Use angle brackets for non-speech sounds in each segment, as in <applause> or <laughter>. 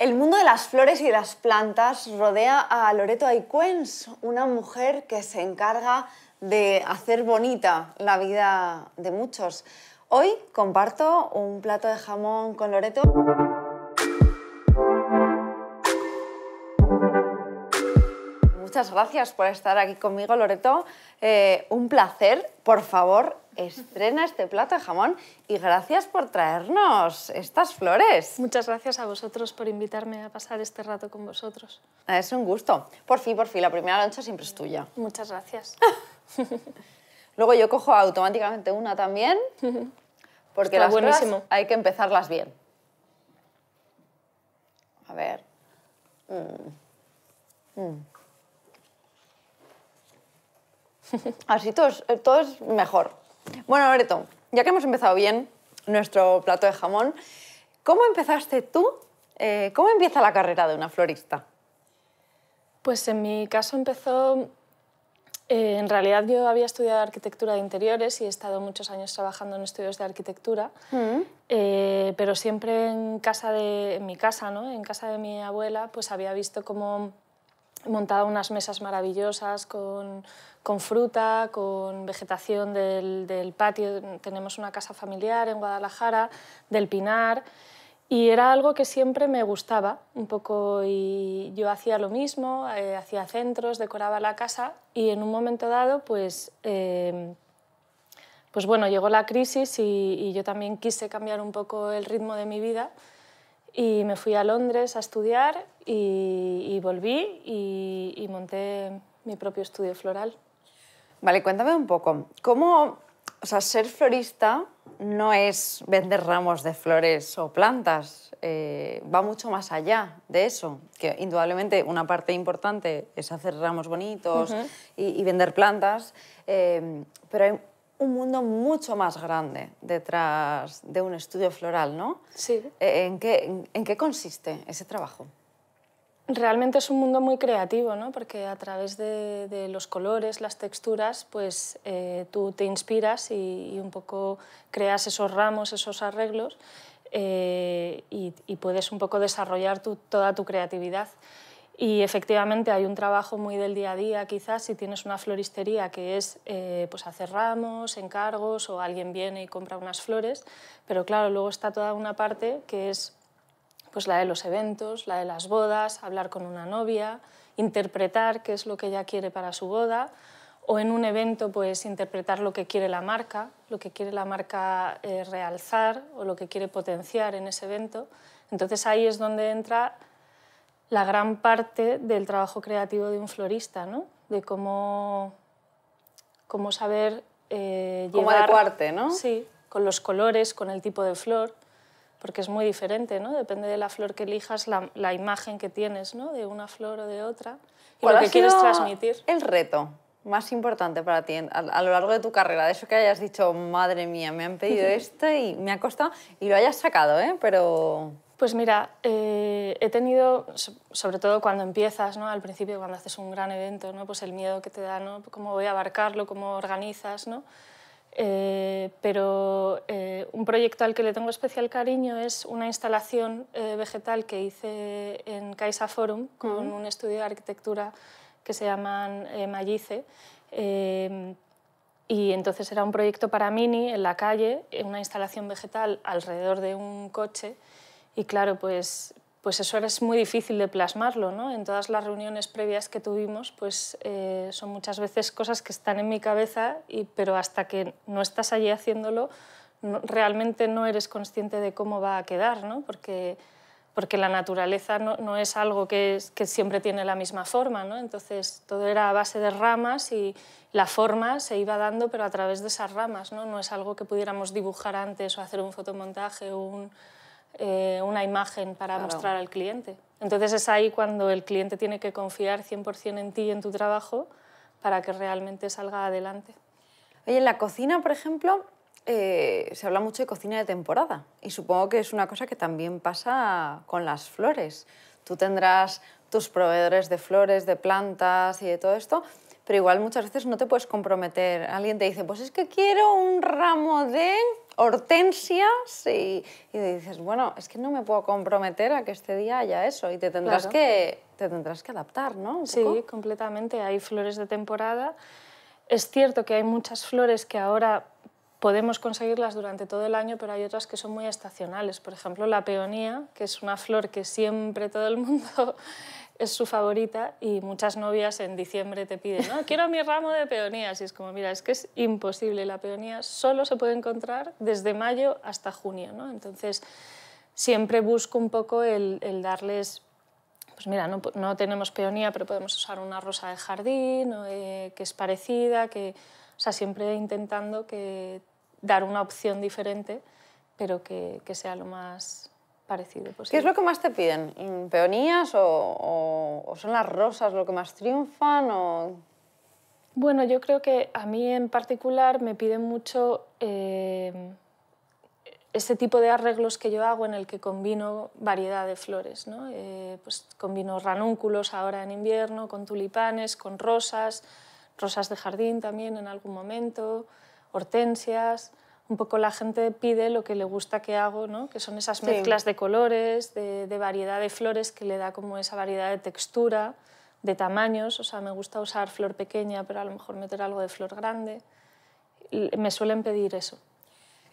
El mundo de las flores y de las plantas rodea a Loreto Aycuens, una mujer que se encarga de hacer bonita la vida de muchos. Hoy comparto un plato de jamón con Loreto. Muchas gracias por estar aquí conmigo, Loreto. Eh, un placer. Por favor, estrena este plato de jamón y gracias por traernos estas flores. Muchas gracias a vosotros por invitarme a pasar este rato con vosotros. Es un gusto. Por fin, por fin, la primera lancha siempre es tuya. Muchas gracias. <laughs> Luego yo cojo automáticamente una también, <laughs> porque las hay que empezarlas bien. A ver. Mm. Mm. <laughs> Así todo es mejor. Bueno, Loreto, ya que hemos empezado bien nuestro plato de jamón, ¿cómo empezaste tú? Eh, ¿Cómo empieza la carrera de una florista? Pues en mi caso empezó... Eh, en realidad yo había estudiado arquitectura de interiores y he estado muchos años trabajando en estudios de arquitectura, mm. eh, pero siempre en casa de mi casa, En casa de mi abuela, pues había visto cómo montado unas mesas maravillosas con, con fruta, con vegetación del, del, patio. Tenemos una casa familiar en Guadalajara, del Pinar, y era algo que siempre me gustaba un poco y yo hacía lo mismo, eh, hacía centros, decoraba la casa y en un momento dado pues... Em, pues bueno, llegó la crisis y yo también quise cambiar un poco el ritmo de mi vida y me fui a Londres a estudiar y, volví y, monté mi propio estudio floral. Vale, cuéntame un poco, ¿cómo, o sea, ser florista no es vender ramos de flores o plantas, eh, va mucho más allá de eso, que indudablemente una parte importante es hacer ramos bonitos y, vender plantas, eh, pero hay un mundo mucho más grande detrás de un estudio floral, ¿no? Sí. Eh, eh, ¿En qué, consiste ese trabajo? Realmente es un mundo muy creativo, ¿no? porque a través de, los colores, las texturas, pues eh, tú te inspiras y, un poco creas esos ramos, esos arreglos y, puedes un poco desarrollar toda tu creatividad. Y efectivamente hay un trabajo muy del día a día, quizás si tienes una floristería que es eh, pues hacer ramos, encargos o alguien viene y compra unas flores, pero claro, luego está toda una parte que es pues la de los eventos, la de las bodas, hablar con una novia, interpretar qué es lo que ella quiere para su boda o en un evento pues interpretar lo que quiere la marca, lo que quiere la marca eh, realzar o lo que quiere potenciar en ese evento. Entonces ahí es donde entra la gran parte del trabajo creativo de un florista, ¿no? De cómo, cómo saber eh, llevar... Cómo ¿no? Sí, con los colores, con el tipo de flor, porque es muy diferente, ¿no? Depende de la flor que elijas, la, imagen que tienes, ¿no? De una flor o de otra y lo que quieres transmitir. el reto más importante para ti a, lo largo de tu carrera? De eso que hayas dicho, madre mía, me han pedido <laughs> esto y me ha costado, y lo hayas sacado, ¿eh? Pero... Pues mira, eh, he tenido, sobre todo cuando empiezas, ¿no? al principio cuando haces un gran evento, ¿no? pues el miedo que te da, ¿no? cómo voy a abarcarlo, cómo organizas, ¿no? Eh, pero eh, un proyecto al que le tengo especial cariño es una instalación vegetal que hice en Caixa Forum con un estudio de arquitectura que se llaman Mallice. Y entonces era un proyecto para Mini en la calle, una instalación vegetal alrededor de un coche y claro, pues, pues eso es muy difícil de plasmarlo, ¿no? En todas las reuniones previas que tuvimos, pues eh, son muchas veces cosas que están en mi cabeza, y, pero hasta que no estás allí haciéndolo, realmente no eres consciente de cómo va a quedar, ¿no? Porque, porque la naturaleza no, no es algo que, es, que, siempre tiene la misma forma, ¿no? Entonces todo era a base de ramas y la forma se iba dando, pero a través de esas ramas, ¿no? No es algo que pudiéramos dibujar antes o hacer un fotomontaje o un eh, una imagen para mostrar al cliente. Entonces es ahí cuando el cliente tiene que confiar 100% en ti y en tu trabajo para que realmente salga adelante. Oye, en la cocina, por ejemplo, eh, se habla mucho de cocina de temporada y supongo que es una cosa que también pasa con las flores. Tú tendrás tus proveedores de flores, de plantas y de todo esto, pero igual muchas veces no te puedes comprometer. Alguien te dice, pues es que quiero un ramo de hortensias y, dices, bueno, es que no me puedo comprometer a que este día haya eso y te tendrás, que, te tendrás que adaptar, ¿no? sí, completamente. Hay flores de temporada. Es cierto que hay muchas flores que ahora podemos conseguirlas durante todo el año, pero hay otras que son muy estacionales. Por ejemplo, la peonía, que es una flor que siempre todo el <laughs> mundo es su favorita y muchas novias en diciembre te piden, no, ah, quiero mi ramo de peonías. Y es como, mira, es que es imposible, la peonía solo se puede encontrar desde mayo hasta junio, ¿no? Entonces, siempre busco un poco el, darles pues mira, no, tenemos peonía, pero podemos usar una rosa de jardín eh, que es parecida, que, o sea, siempre intentando que dar una opción diferente, pero que sea lo más pues ¿Qué es lo que más te piden? ¿Peonías o, son las rosas lo que más triunfan? Bueno, yo creo que a mí en particular me piden mucho eh, ese tipo de arreglos que yo hago en el que combino variedad de flores. Eh, pues combino ranúnculos ahora en invierno, con tulipanes, con rosas, rosas de jardín también en algún momento, hortensias un poco la gente pide lo que le gusta que hago, ¿no? que son esas mezclas de colores, de, variedad de flores que le da como esa variedad de textura, de tamaños, o sea, me gusta usar flor pequeña, pero a lo mejor meter algo de flor grande. Me suelen pedir eso.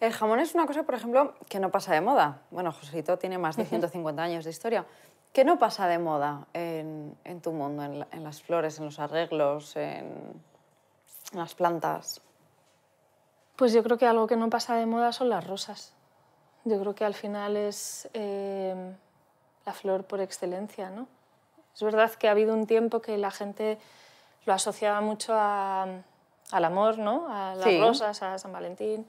El jamón es una cosa, por ejemplo, que no pasa de moda. Bueno, Josito tiene más de 150 años de historia. ¿Qué no pasa de moda en, tu mundo, en, las flores, en los arreglos, en las plantas? Pues yo creo que algo que no pasa de moda son las rosas. Yo creo que al final es eh, la flor por excelencia, ¿no? Es verdad que ha habido un tiempo que la gente lo asociaba mucho al amor, ¿no? A las rosas, a San Valentín.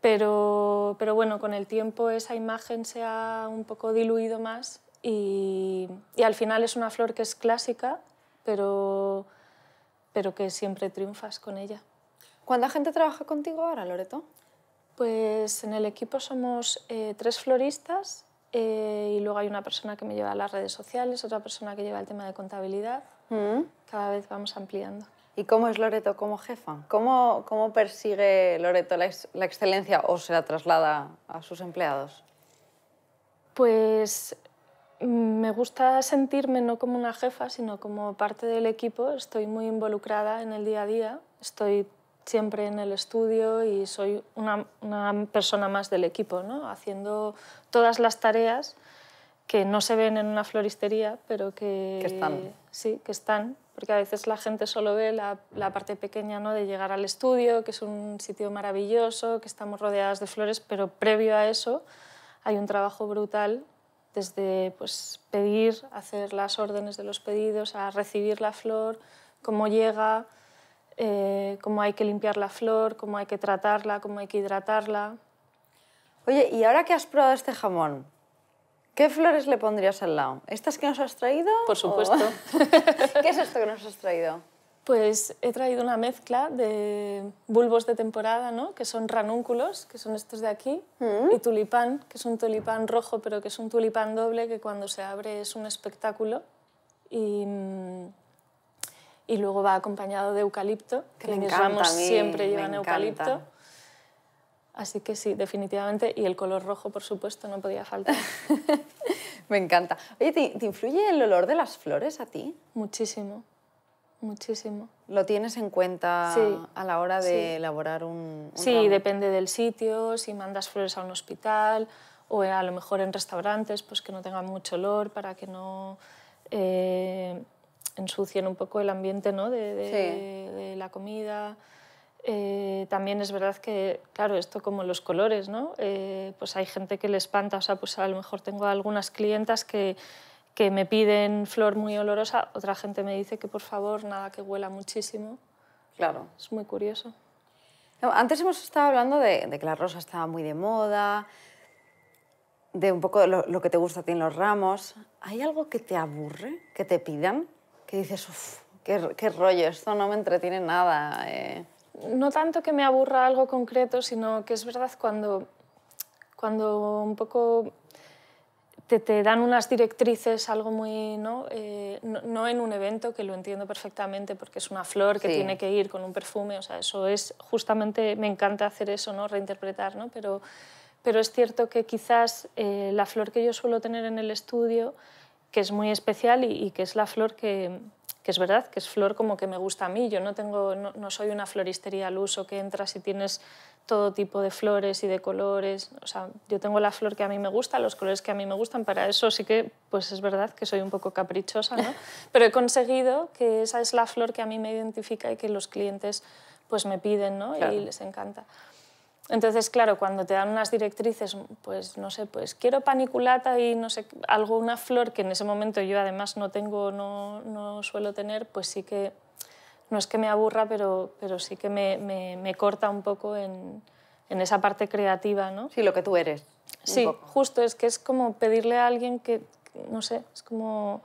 Pero, bueno, con el tiempo esa imagen se ha un poco diluido más y, y al final es una flor que es clásica, pero, pero que siempre triunfas con ella. ¿Cuánta gente trabaja contigo ahora, Loreto? Pues en el equipo somos eh, tres floristas eh, y luego hay una persona que me lleva a las redes sociales, otra persona que lleva el tema de contabilidad. Mm. Cada vez vamos ampliando. ¿Y cómo es Loreto como jefa? ¿Cómo, cómo persigue Loreto la, la, excelencia o se la traslada a sus empleados? Pues mm, me gusta sentirme no como una jefa, sino como parte del equipo. Estoy muy involucrada en el día a día. Estoy siempre en el estudio y soy una, persona más del equipo, ¿no? haciendo todas las tareas que no se ven en una floristería, pero que, que están. Sí, que están, porque a veces la gente solo ve la, la, parte pequeña ¿no? de llegar al estudio, que es un sitio maravilloso, que estamos rodeadas de flores, pero previo a eso hay un trabajo brutal desde pues, pedir, hacer las órdenes de los pedidos, a recibir la flor, cómo llega, eh, cómo hay que limpiar la flor, cómo hay que tratarla, cómo hay que hidratarla. Oye, y ahora que has probado este jamón, ¿qué flores le pondrías al lado? ¿Estas que nos has traído? Por supuesto. <laughs> ¿Qué es esto que nos has traído? Pues he traído una mezcla de bulbos de temporada, ¿no? que son ranúnculos, que son estos de aquí, mm. y tulipán, que es un tulipán rojo, pero que es un tulipán doble, que cuando se abre es un espectáculo. Y mm, y luego va acompañado de eucalipto, que en mis ramos siempre llevan eucalipto. Así que sí, definitivamente, y el color rojo, por supuesto, no podía faltar. <laughs> me encanta. Oye, ¿te, influye el olor de las flores a ti? Muchísimo, muchísimo. ¿Lo tienes en cuenta a la hora de elaborar un, Sí, depende del sitio, si mandas flores a un hospital o a lo mejor en restaurantes, pues que no tengan mucho olor para que no... Eh, ensucian un poco el ambiente ¿no? de, la comida. Eh, también es verdad que, claro, esto como los colores, ¿no? Eh, pues hay gente que le espanta, o sea, pues a lo mejor tengo algunas clientas que, me piden flor muy olorosa, otra gente me dice que por favor nada que huela muchísimo. Claro. Es muy curioso. Antes hemos estado hablando de, que la rosa estaba muy de moda, de un poco lo, lo, que te gusta a ti en los ramos. ¿Hay algo que te aburre, que te pidan? que dices, uff, qué, qué, rollo, esto no me entretiene nada. Eh". No tanto que me aburra algo concreto, sino que es verdad cuando, cuando un poco te, te dan unas directrices, algo muy... ¿no? Eh, ¿no? en un evento, que lo entiendo perfectamente, porque es una flor que tiene que ir con un perfume, o sea, eso es justamente, me encanta hacer eso, ¿no? reinterpretar, ¿no? Pero, pero es cierto que quizás eh, la flor que yo suelo tener en el estudio que es muy especial y, que es la flor que, es verdad que es flor como que me gusta a mí. Yo no, tengo, no, soy una floristería al uso que entras y tienes todo tipo de flores y de colores. O sea, yo tengo la flor que a mí me gusta, los colores que a mí me gustan. Para eso sí que, pues es verdad que soy un poco caprichosa, ¿no? <laughs> Pero he conseguido que esa es la flor que a mí me identifica y que los clientes pues me piden, ¿no? Y les encanta. Entonces, claro, cuando te dan unas directrices, pues no sé, pues quiero paniculata y no sé, algo, una flor que en ese momento yo además no tengo, no, suelo tener, pues sí que, no es que me aburra, pero, pero sí que me, corta un poco en, esa parte creativa, ¿no? Sí, lo que tú eres. Sí, justo, es que es como pedirle a alguien que, no sé, es como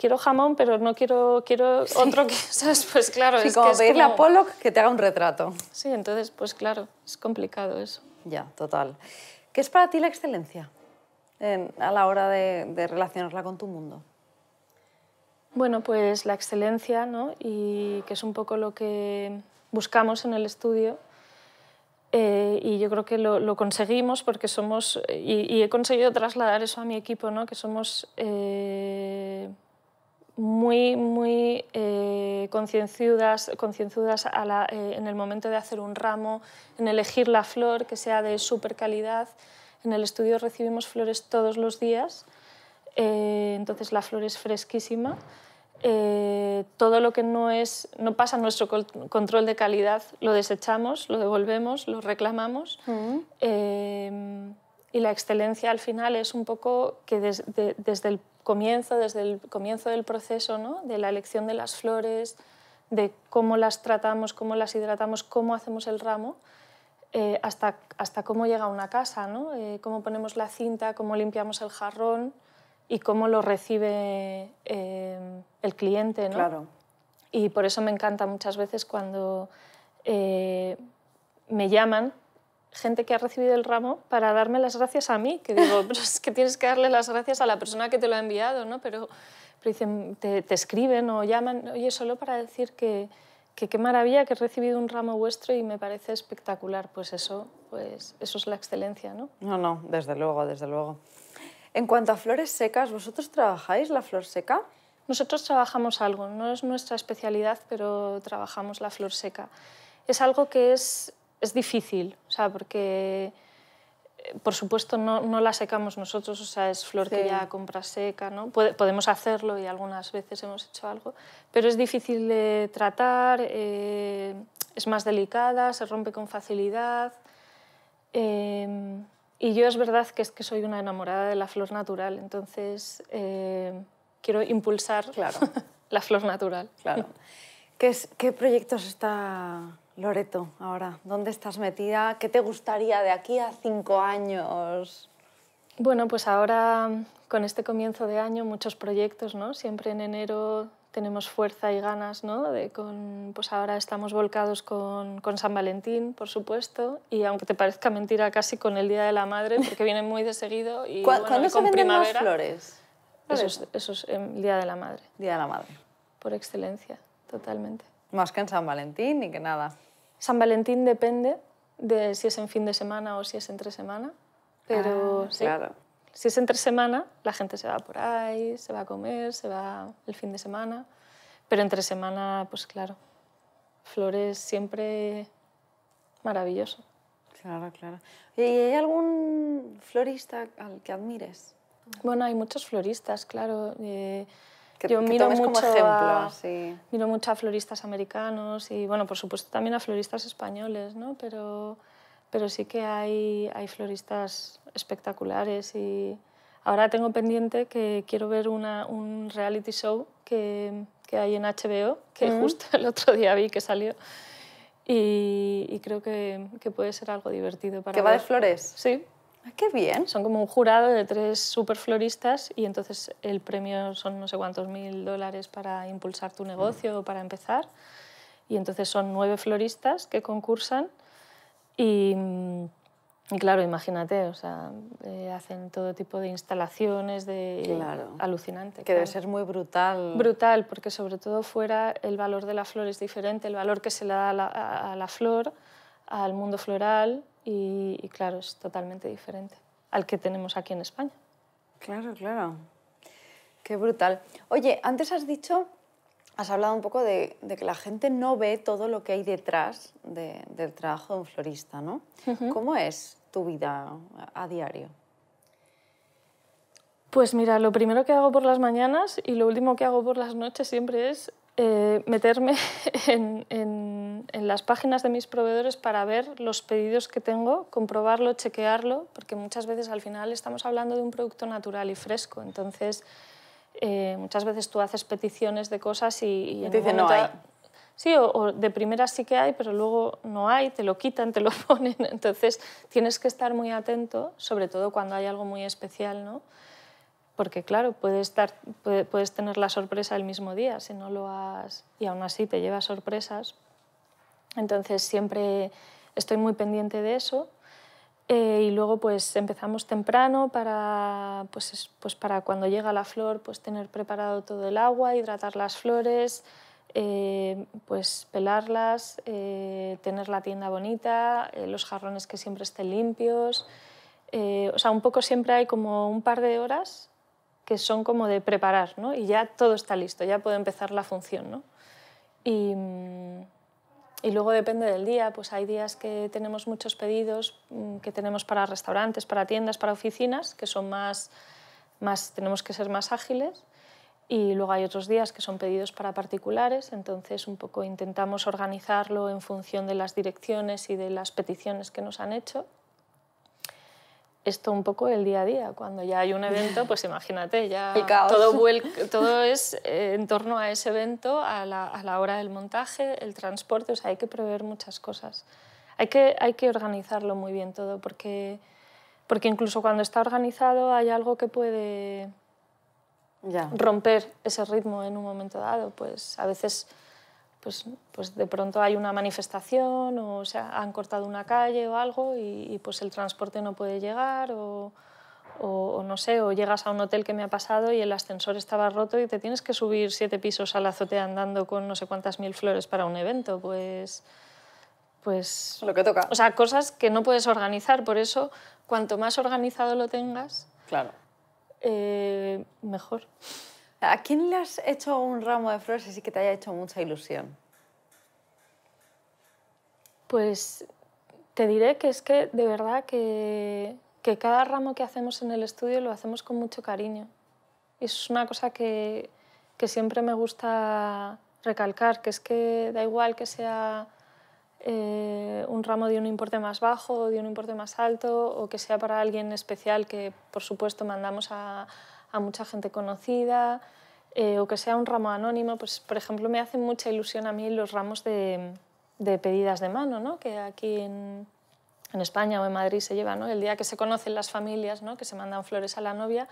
quiero jamón, pero no quiero, quiero otro que, <laughs> Pues claro, es como que pedirle a Pollock que te haga un retrato. Sí, entonces, pues claro, es complicado eso. Ya, total. ¿Qué es para ti la excelencia a la hora de, relacionarla con tu mundo? Bueno, pues la excelencia, ¿no? Y que es un poco lo que buscamos en el estudio. Eh, y yo creo que lo, conseguimos porque somos, y, he conseguido trasladar eso a mi equipo, ¿no? que somos eh, muy, muy eh, concienzudas, eh, en el momento de hacer un ramo, en elegir la flor que sea de super calidad. En el estudio recibimos flores todos los días, eh, entonces la flor es fresquísima. Eh, todo lo que no, es, no pasa nuestro control de calidad lo desechamos, lo devolvemos, lo reclamamos. Mm. Y la excelencia al final es un poco que desde, el comienzo, desde el comienzo del proceso, ¿no? de la elección de las flores, de cómo las tratamos, cómo las hidratamos, cómo hacemos el ramo, eh, hasta, hasta cómo llega a una casa, ¿no? Eh, cómo ponemos la cinta, cómo limpiamos el jarrón y cómo lo recibe eh, el cliente. ¿no? Y por eso me encanta muchas veces cuando me llaman gente que ha recibido el ramo para darme las gracias a mí, que digo, <laughs> es que tienes que darle las gracias a la persona que te lo ha enviado, ¿no? Pero, dicen, te, escriben o llaman, oye, solo para decir que, que qué maravilla que he recibido un ramo vuestro y me parece espectacular. Pues eso, pues eso es la excelencia, ¿no? No, no, desde luego, desde luego. En cuanto a flores secas, ¿vosotros trabajáis la flor seca? Nosotros trabajamos algo, no es nuestra especialidad, pero trabajamos la flor seca. Es algo que es es difícil, o sea, porque eh, por supuesto no, no, la secamos nosotros, o sea, es flor que ya compra seca, ¿no? podemos hacerlo y algunas veces hemos hecho algo, pero es difícil de tratar, eh, es más delicada, se rompe con facilidad. Em, y yo es verdad que es que soy una enamorada de la flor natural, entonces eh, quiero impulsar claro. <laughs> la flor natural. Claro. ¿Qué, es, ¿Qué proyectos está Loreto, ahora, ¿dónde estás metida? ¿Qué te gustaría de aquí a cinco años? Bueno, pues ahora con este comienzo de año muchos proyectos, ¿no? Siempre en enero tenemos fuerza y ganas, ¿no? De con, pues ahora estamos volcados con, San Valentín, por supuesto, y aunque te parezca mentira, casi con el Día de la Madre, porque viene muy de seguido. Y, <laughs> ¿Cuándo bueno, se flores? Eso es, el em, Día de la Madre. Día de la Madre. Por excelencia, totalmente. Más que en San Valentín y que nada. San Valentín depende de si es en fin de semana o si es entre semana, pero ah, Si es entre semana, la gente se va por ahí, se va a comer, se va el fin de semana, pero entre semana, pues claro, flores siempre maravilloso. Claro, claro. ¿Y hay algún florista al que admires? Bueno, hay muchos floristas, claro. Eh, yo miro mucho A, Miro mucho floristas americanos y, bueno, por supuesto también a floristas españoles, ¿no? Pero, pero sí que hay, hay floristas espectaculares y ahora tengo pendiente que quiero ver una, un reality show que, que hay en HBO, que mm. justo el otro día vi que salió. Y, creo que, que, puede ser algo divertido para ¿Que va de flores? Sí. Ah, ¡Qué bien! Son como un jurado de tres superfloristas y entonces el premio son no sé cuántos mil dólares para impulsar tu negocio o para empezar. Y entonces son nueve floristas que concursan y, claro, imagínate, o sea, eh, hacen todo tipo de instalaciones de alucinante. Que debe ser muy brutal. Brutal, porque sobre todo fuera el valor de la flor es diferente, el valor que se le da a la flor al mundo floral y, claro, es totalmente diferente al que tenemos aquí en España. Claro, claro. Qué brutal. Oye, antes has dicho, has hablado un poco de, que la gente no ve todo lo que hay detrás del trabajo de un florista, ¿no? ¿Cómo es tu vida a, diario? Pues mira, lo primero que hago por las mañanas y lo último que hago por las noches siempre es eh, meterme <laughs> en, en las páginas de mis proveedores para ver los pedidos que tengo, comprobarlo, chequearlo, porque muchas veces al final estamos hablando de un producto natural y fresco. Entonces, eh, muchas veces tú haces peticiones de cosas y... y te dicen, no hay. Sí, o, de primera sí que hay, pero luego no hay, te lo quitan, te lo <laughs> ponen. Entonces tienes que estar muy atento, sobre todo cuando hay algo muy especial, ¿no? Porque claro, puedes, estar, puedes tener la sorpresa el mismo día si no lo has... Y aún así te lleva sorpresas, entonces siempre estoy muy pendiente de eso. Eh, y luego pues empezamos temprano para, pues, pues para cuando llega la flor pues tener preparado todo el agua, hidratar las flores, eh, pues pelarlas, eh, tener la tienda bonita, los jarrones que siempre estén limpios. o sea, un poco siempre hay como un par de horas que son como de preparar, ¿no? Y ya todo está listo, ya puede empezar la función, ¿no? Y... Mm, y luego depende del día, pues hay días que tenemos muchos pedidos mm, que tenemos para restaurantes, para tiendas, para oficinas, que son más, más tenemos que ser más ágiles. Y luego hay otros días que son pedidos para particulares, entonces un poco intentamos organizarlo en función de las direcciones y de las peticiones que nos han hecho esto un poco el día a día. Cuando ya hay un evento, pues imagínate, ya <laughs> todo, todo es eh, en torno a ese evento, a la, a la, hora del montaje, el transporte, o sea, hay que prever muchas cosas. Hay que, hay que organizarlo muy bien todo, porque, porque incluso cuando está organizado hay algo que puede romper ese ritmo en un momento dado. Pues a veces pues, pues, de pronto hay una manifestación o se han cortado una calle o algo y, pues el transporte no puede llegar o, o, no sé, o llegas a un hotel que me ha pasado y el ascensor estaba roto y te tienes que subir siete pisos al la azotea andando con no sé cuántas mil flores para un evento, pues... Pues... Lo que toca. O sea, cosas que no puedes organizar, por eso cuanto más organizado lo tengas, claro. Eh, mejor. ¿A quién le has hecho un ramo de flores y que te haya hecho mucha ilusión? Pues te diré que es que de verdad que, cada ramo que hacemos en el estudio lo hacemos con mucho cariño. Y es una cosa que, siempre me gusta recalcar, que es que da igual que sea eh, un ramo de un importe más bajo o de un importe más alto, o que sea para alguien especial que, por supuesto, mandamos a, a mucha gente conocida eh, o que sea un ramo anónimo. Pues, por ejemplo, me hacen mucha ilusión a mí los ramos de, pedidas de mano, ¿no? que aquí en, en, España o en Madrid se llevan. ¿no? el día que se conocen las familias, ¿no? que se mandan flores a la novia.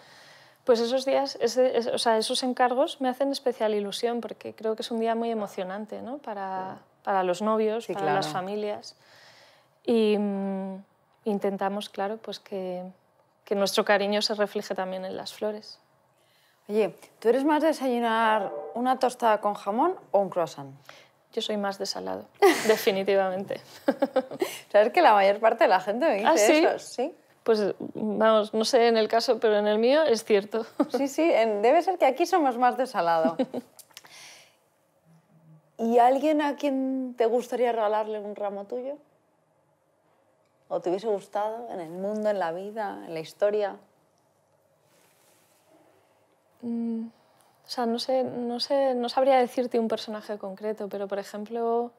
Pues esos días, o sea, esos encargos me hacen especial ilusión porque creo que es un día muy emocionante para, para los novios, para las familias. Y mm, intentamos, claro, pues que que nuestro cariño se refleje también en las flores. Oye, ¿tú eres más de desayunar una tostada con jamón o un croissant? Yo soy más de salado, <laughs> definitivamente. <laughs> ¿Sabes que la mayor parte de la gente me dice ah, eso? Sí. Pues vamos, no sé en el caso, pero en el mío es cierto. <laughs> sí, sí, debe ser que aquí somos más de salado. ¿Y alguien a quien te gustaría regalarle un ramo tuyo? o te hubiese gustado en el mundo, en la vida, en la historia? Mm, o sea, no sé, no sé, no sabría decirte un personaje concreto, pero por ejemplo,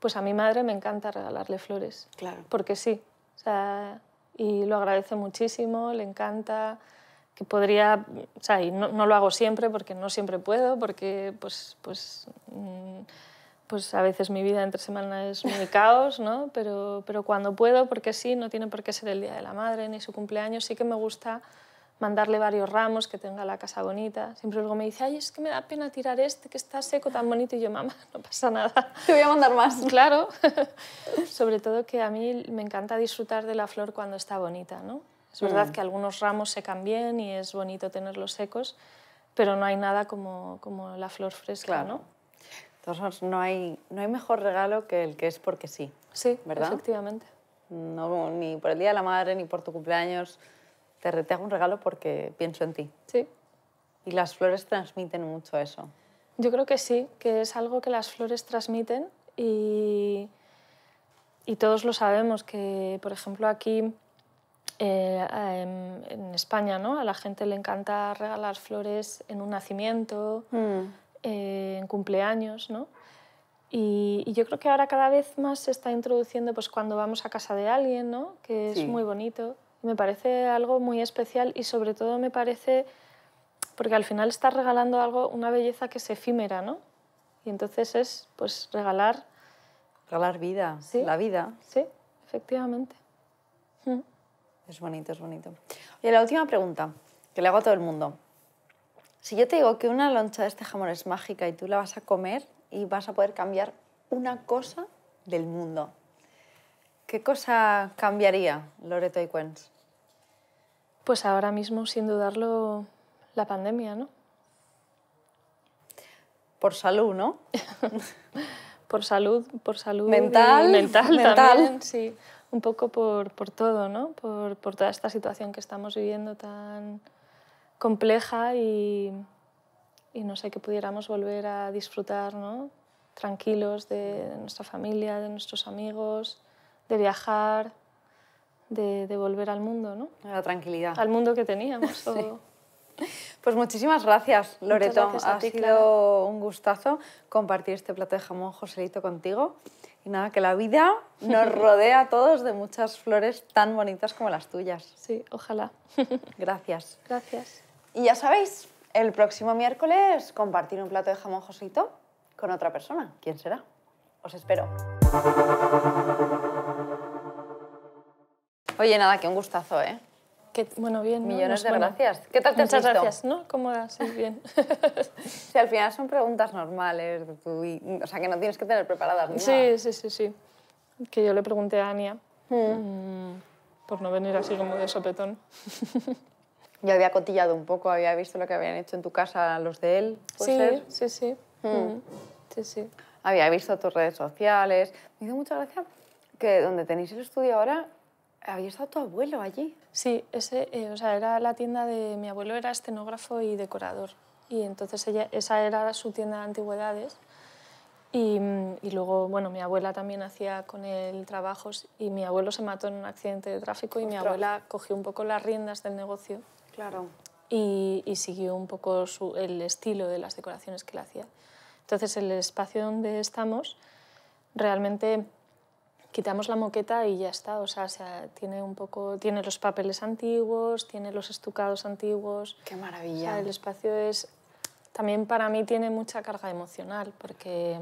pues a mi madre me encanta regalarle flores. Claro. Porque sí. y lo agradece muchísimo, le encanta que podría, o sea, y no, lo hago siempre porque no siempre puedo, porque pues, pues mm, pues a veces mi vida entre semana es muy caos, ¿no? Pero, cuando puedo, porque sí, no tiene por qué ser el Día de la Madre ni su cumpleaños, sí que me gusta mandarle varios ramos, que tenga la casa bonita. Siempre luego me dice, ay, es que me da pena tirar este, que está seco, tan bonito. Y yo, mamá, <laughs> no pasa nada. Te voy a mandar más. <laughs> Claro. <laughs> Sobre todo que a mí me encanta disfrutar de la flor cuando está bonita, ¿no? Es verdad mm. que algunos ramos secan bien y es bonito tenerlos secos, pero no hay nada como, la flor fresca, ¿no? no hay, no hay mejor regalo que el que es porque sí. Sí, ¿verdad? Efectivamente. No, ni por el Día de la Madre, ni por tu cumpleaños. Te, hago un regalo porque pienso en ti. Sí. Y las flores transmiten mucho eso. Yo creo que sí, que es algo que las flores transmiten y, y todos lo sabemos, que por ejemplo aquí eh, em, en, España ¿no? a la gente le encanta regalar flores en un nacimiento, mm en cumpleaños, ¿no? Y, yo creo que ahora cada vez más se está introduciendo pues cuando vamos a casa de alguien, ¿no? Que es muy bonito. Me parece algo muy especial y sobre todo me parece porque al final estás regalando algo, una belleza que es efímera, ¿no? Y entonces es pues regalar regalar vida, la vida. Sí, efectivamente. Mm. Es bonito, es bonito. Y la última pregunta que le hago a todo el mundo. Si yo te digo que una loncha de este jamón es mágica y tú la vas a comer y vas a poder cambiar una cosa del mundo, ¿qué cosa cambiaría Loreto y Quens? Pues ahora mismo, sin dudarlo, la pandemia, ¿no? Por salud, ¿no? <laughs> por salud, por salud. Mental. Mental, mental, sí. Un poco por, todo, ¿no? por toda esta situación que estamos viviendo tan compleja y, y, no sé, que pudiéramos volver a disfrutar, ¿no? Tranquilos de nuestra familia, de nuestros amigos, de viajar, de, volver al mundo, ¿no? La tranquilidad. Al mundo que teníamos. <laughs> Pues muchísimas gracias, Loreto. ha sido un gustazo compartir este plato de jamón Joselito contigo. Y nada, que la vida nos <laughs> rodea a todos de muchas flores tan bonitas como las tuyas. Sí, ojalá. Gracias. Gracias. Y ya sabéis, el próximo miércoles compartir un plato de jamón josito con otra persona. ¿Quién será? Os espero. Oye, nada, que un gustazo, ¿eh? bueno, bien. Millones de gracias. ¿Qué tal te has visto? gracias, ¿no? Cómoda, sí, bien. si <laughs> al final son preguntas normales, o sea, que no tienes que tener preparadas sí, nada. Sí, sí, sí, Que yo le pregunté a Ania, mm. Mm, por no venir así como de sopetón. <laughs> Yo había cotillado un poco, había visto lo que habían hecho en tu casa los de él. sí, sí, sí, mm. mm. sí, sí. Había visto tus redes sociales. Me hizo mucha gracia que donde tenéis el estudio ahora había estado tu abuelo allí. Sí, ese, eh, o sea, era la tienda de mi abuelo, era escenógrafo y decorador. Y entonces ella, esa era su tienda de antigüedades. Y, mm, y, luego, bueno, mi abuela también hacía con él trabajos y mi abuelo se mató en un accidente de tráfico y mi abuela cogió un poco las riendas del negocio Claro. Y, siguió un poco el estilo de las decoraciones que le hacía. Entonces, el espacio donde estamos, realmente quitamos la moqueta y ya está. O sea, tiene un poco, tiene los papeles antiguos, tiene los estucados antiguos. Qué maravilla. el espacio es, también para mí tiene mucha carga emocional porque,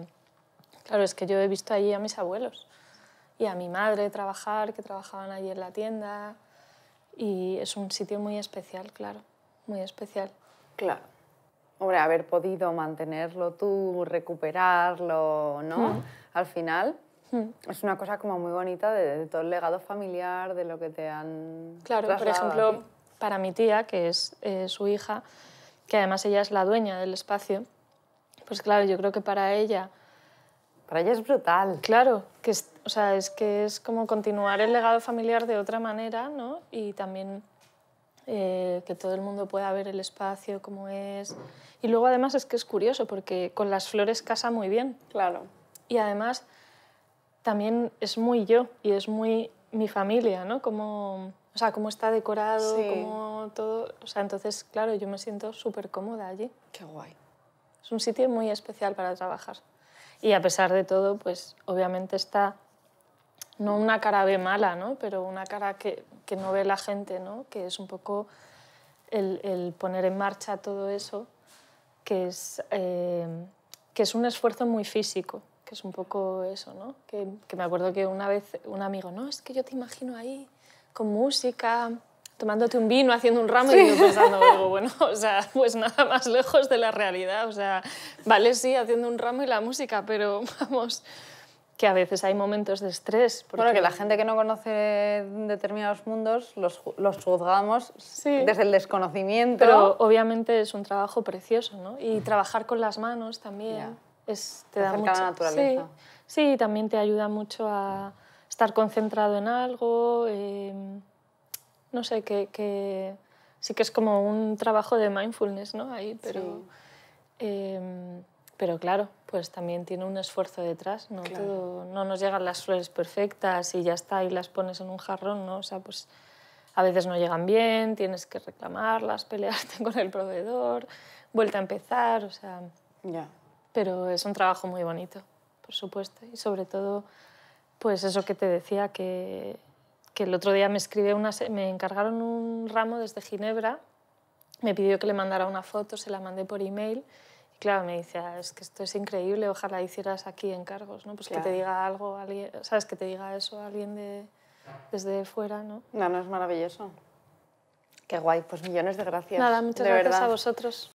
claro, es que yo he visto allí a mis abuelos y a mi madre trabajar, que trabajaban allí en la tienda. Y es un sitio muy especial, claro, muy especial. Claro. Hombre, haber podido mantenerlo tú, recuperarlo, ¿no? Hmm. Al final hmm. es una cosa como muy bonita de, todo el legado familiar, de lo que te han... Claro, por ejemplo, para mi tía, que es su hija, que además ella es la dueña del espacio, pues claro, yo creo que para ella para ella es brutal. Claro, que es, o sea, es que es como continuar el legado familiar de otra manera, ¿no? Y también eh, que todo el mundo pueda ver el espacio como es. Y luego además es que es curioso porque con las flores casa muy bien. Claro. Y además también es muy yo y es muy mi familia, ¿no? Como, o sea, cómo está decorado, como cómo todo. O sea, entonces, claro, yo me siento súper cómoda allí. Qué guay. Es un sitio muy especial para trabajar. Y a pesar de todo, pues obviamente está no una cara de mala, ¿no? pero una cara que, no ve la gente, ¿no? que es un poco el, poner en marcha todo eso, que es, eh, que es un esfuerzo muy físico, que es un poco eso, ¿no? que, que me acuerdo que una vez un amigo, no, es que yo te imagino ahí con música, tomándote un vino, haciendo un ramo y yo pensando, digo, bueno, o sea, pues nada más lejos de la realidad, o sea, vale, sí, haciendo un ramo y la música, pero <laughs> vamos, que a veces hay momentos de estrés. Porque... Bueno, que la gente que no conoce determinados mundos los, los juzgamos desde el desconocimiento. Pero obviamente es un trabajo precioso, ¿no? Y trabajar con las manos también te, da mucha naturaleza. Sí. sí, también te ayuda mucho a estar concentrado en algo. Eh no sé, que, sí que es como un trabajo de mindfulness, ¿no? Ahí, pero, em, pero claro, pues también tiene un esfuerzo detrás, ¿no? no nos llegan las flores perfectas y ya está, y las pones en un jarrón, ¿no? O sea, pues a veces no llegan bien, tienes que reclamarlas, <laughs> pelearte con el proveedor, vuelta a empezar, o sea... ya Pero es un trabajo muy bonito, por supuesto, y sobre todo, pues eso que te decía, que que el otro día me escribe una, me encargaron un ramo desde Ginebra, me pidió que le mandara una foto, se la mandé por email. Y claro, me dice, ah, es que esto es increíble, ojalá hicieras aquí encargos, ¿no? Pues que te diga algo, alguien, ¿sabes? Que te diga eso alguien de, desde fuera, ¿no? No, no, es maravilloso. Qué guay, pues millones de gracias. Nada, muchas gracias a vosotros.